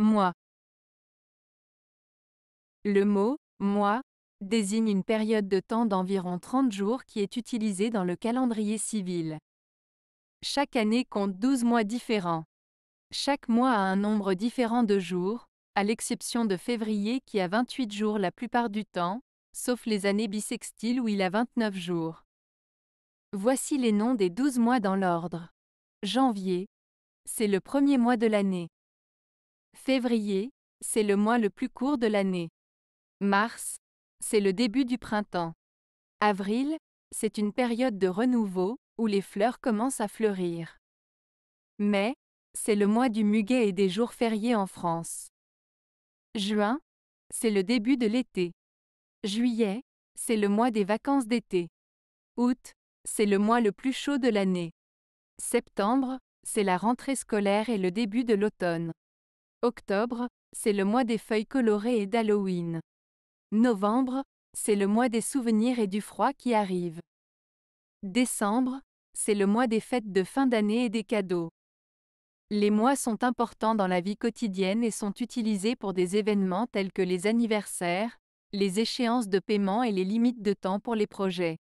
Mois. Le mot mois désigne une période de temps d'environ 30 jours qui est utilisée dans le calendrier civil. Chaque année compte 12 mois différents. Chaque mois a un nombre différent de jours, à l'exception de février qui a 28 jours la plupart du temps, sauf les années bissextiles où il a 29 jours. Voici les noms des 12 mois dans l'ordre. Janvier. C'est le premier mois de l'année. Février, c'est le mois le plus court de l'année. Mars, c'est le début du printemps. Avril, c'est une période de renouveau, où les fleurs commencent à fleurir. Mai, c'est le mois du muguet et des jours fériés en France. Juin, c'est le début de l'été. Juillet, c'est le mois des vacances d'été. Août, c'est le mois le plus chaud de l'année. Septembre, c'est la rentrée scolaire et le début de l'automne. Octobre, c'est le mois des feuilles colorées et d'Halloween. Novembre, c'est le mois des souvenirs et du froid qui arrive. Décembre, c'est le mois des fêtes de fin d'année et des cadeaux. Les mois sont importants dans la vie quotidienne et sont utilisés pour des événements tels que les anniversaires, les échéances de paiement et les limites de temps pour les projets.